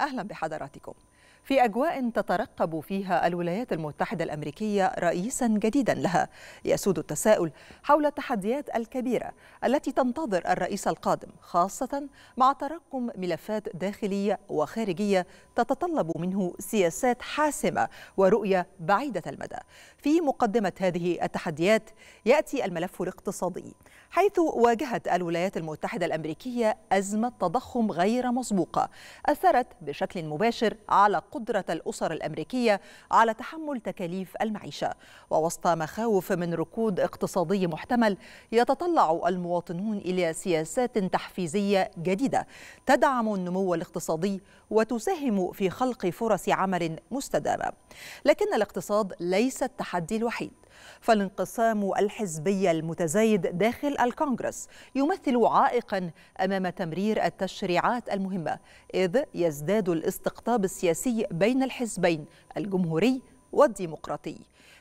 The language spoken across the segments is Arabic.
أهلا بحضراتكم في أجواء تترقب فيها الولايات المتحدة الأمريكية رئيسا جديدا لها يسود التساؤل حول التحديات الكبيرة التي تنتظر الرئيس القادم خاصة مع تراكم ملفات داخلية وخارجية تتطلب منه سياسات حاسمة ورؤية بعيدة المدى في مقدمة هذه التحديات يأتي الملف الاقتصادي حيث واجهت الولايات المتحدة الأمريكية أزمة تضخم غير مسبوقة أثرت بشكل مباشر على قدرة الأسر الأمريكية على تحمل تكاليف المعيشة ووسط مخاوف من ركود اقتصادي محتمل يتطلع المواطنون إلى سياسات تحفيزية جديدة تدعم النمو الاقتصادي وتساهم في خلق فرص عمل مستدامة لكن الاقتصاد ليس التحدي الوحيد فالانقسام الحزبي المتزايد داخل الكونغرس يمثل عائقا امام تمرير التشريعات المهمه اذ يزداد الاستقطاب السياسي بين الحزبين الجمهوري والديمقراطي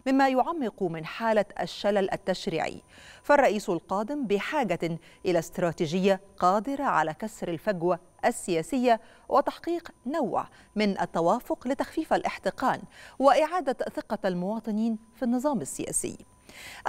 مما يعمق من حالة الشلل التشريعي فالرئيس القادم بحاجة إلى استراتيجية قادرة على كسر الفجوة السياسية وتحقيق نوع من التوافق لتخفيف الاحتقان وإعادة ثقة المواطنين في النظام السياسي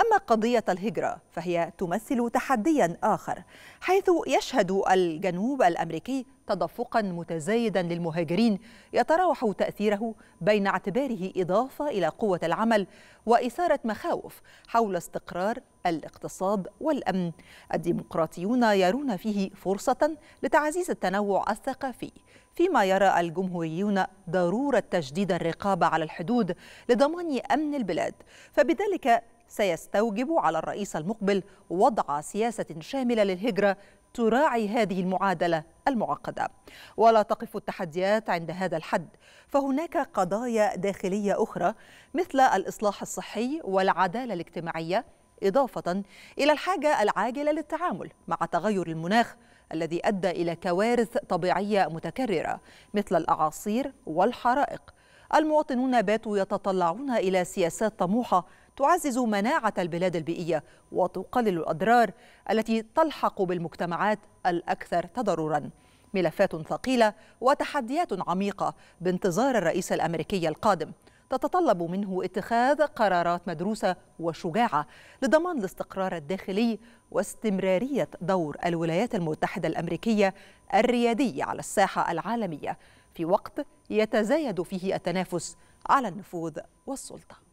أما قضية الهجرة فهي تمثل تحديا آخر حيث يشهد الجنوب الأمريكي تدفقا متزايدا للمهاجرين يتراوح تأثيره بين اعتباره إضافة إلى قوة العمل وإثارة مخاوف حول استقرار الاقتصاد والأمن الديمقراطيون يرون فيه فرصة لتعزيز التنوع الثقافي فيما يرى الجمهوريون ضرورة تجديد الرقابة على الحدود لضمان أمن البلاد فبذلك سيستوجب على الرئيس المقبل وضع سياسة شاملة للهجرة تراعي هذه المعادله المعقده ولا تقف التحديات عند هذا الحد فهناك قضايا داخليه اخرى مثل الاصلاح الصحي والعداله الاجتماعيه اضافه الى الحاجه العاجله للتعامل مع تغير المناخ الذي ادى الى كوارث طبيعيه متكرره مثل الاعاصير والحرائق المواطنون باتوا يتطلعون الى سياسات طموحه تعزز مناعة البلاد البيئية وتقلل الأضرار التي تلحق بالمجتمعات الأكثر تضرراً ملفات ثقيلة وتحديات عميقة بانتظار الرئيس الأمريكي القادم تتطلب منه اتخاذ قرارات مدروسة وشجاعة لضمان الاستقرار الداخلي واستمرارية دور الولايات المتحدة الأمريكية الريادي على الساحة العالمية في وقت يتزايد فيه التنافس على النفوذ والسلطه